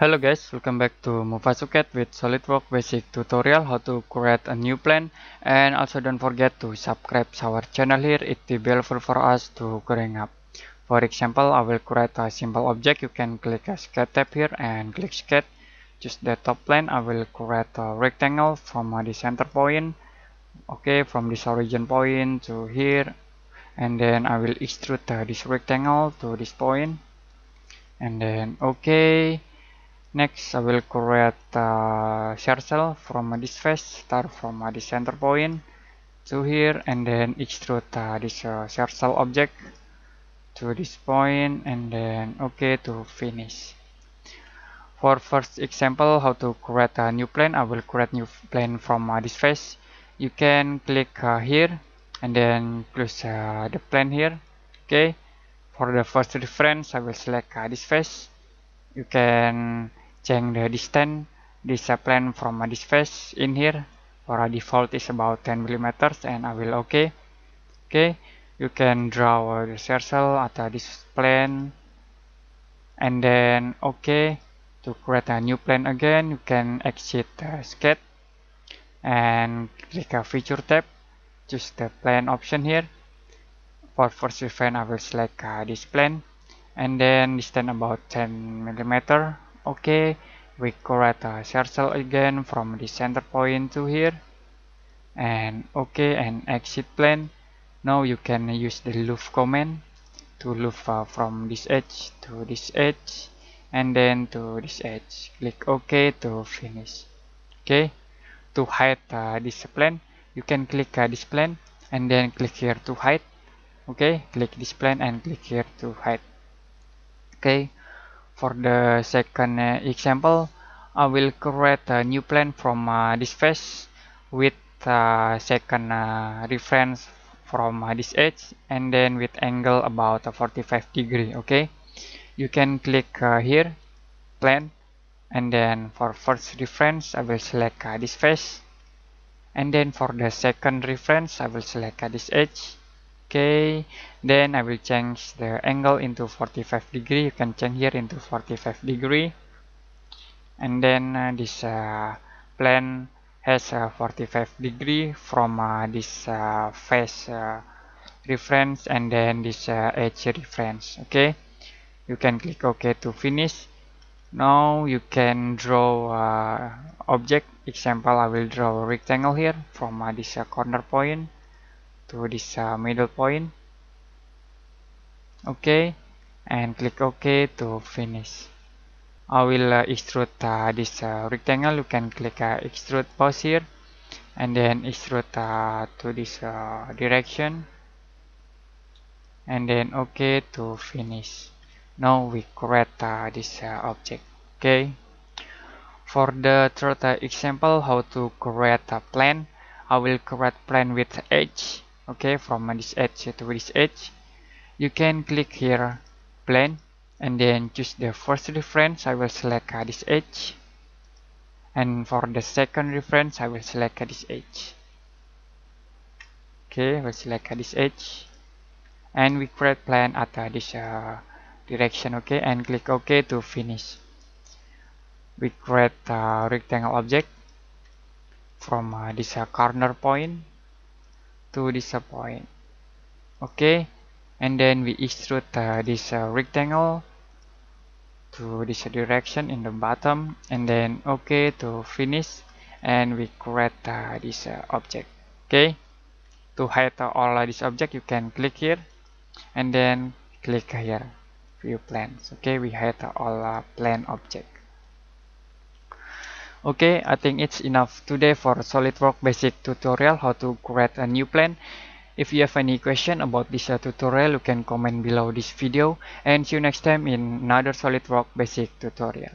Hello guys, welcome back to Mufasuket with SolidWorks basic tutorial how to create a new plan and also don't forget to subscribe our channel here, it will be helpful for us to growing up. For example, I will create a simple object, you can click a sketch tab here and click sketch. Just the top plan. I will create a rectangle from the center point, okay, from this origin point to here. And then I will extrude uh, this rectangle to this point. And then okay Next, I will create a share cell from this face. start from this center point to here, and then extrude uh, this uh, share cell object to this point, and then OK to finish. For first example, how to create a new plane, I will create new plane from uh, this face. You can click uh, here, and then close uh, the plane here. Okay. For the first reference, I will select uh, this face. You can change the distance discipline from my face in here for a default is about 10 millimeters and I will okay okay you can draw a circle at this plan, and then okay to create a new plan again you can exit the sketch and click a feature tab choose the plan option here for first event I will select uh, this plan, and then distance about 10 millimeter okay we correct a circle again from the center point to here and okay and exit plane now you can use the loop command to loop uh, from this edge to this edge and then to this edge click ok to finish okay to hide uh, this plane you can click uh, this plane and then click here to hide okay click this plane and click here to hide okay For the second uh, example, I will create a new plan from uh, this face with uh, second uh, reference from uh, this edge and then with angle about uh, 45 degree okay you can click uh, here plan and then for first reference I will select uh, this face and then for the second reference I will select uh, this edge okay then I will change the angle into 45 degree you can change here into 45 degree and then uh, this uh, plane has uh, 45 degree from uh, this face uh, uh, reference and then this edge reference okay you can click ok to finish now you can draw object example I will draw a rectangle here from this corner point to this uh, middle point okay and click ok to finish I will uh, extrude uh, this uh, rectangle you can click uh, extrude pause here and then extrude uh, to this uh, direction and then ok to finish now we create uh, this uh, object okay for the third uh, example how to create a plan I will create plan with edge okay from this edge to this edge you can click here plane and then choose the first reference I will select uh, this edge and for the second reference I will select uh, this edge okay we will select uh, this edge and we create plan at this uh, direction okay and click ok to finish we create a rectangle object from uh, this uh, corner point to this point okay and then we extrude uh, this uh, rectangle to this direction in the bottom and then okay to finish and we create uh, this uh, object okay to hide uh, all this object you can click here and then click here view plans okay we hide all uh, plan object Okay, I think it's enough today for SolidWorks basic tutorial how to create a new plan. If you have any question about this uh, tutorial, you can comment below this video and see you next time in another SolidWorks basic tutorial.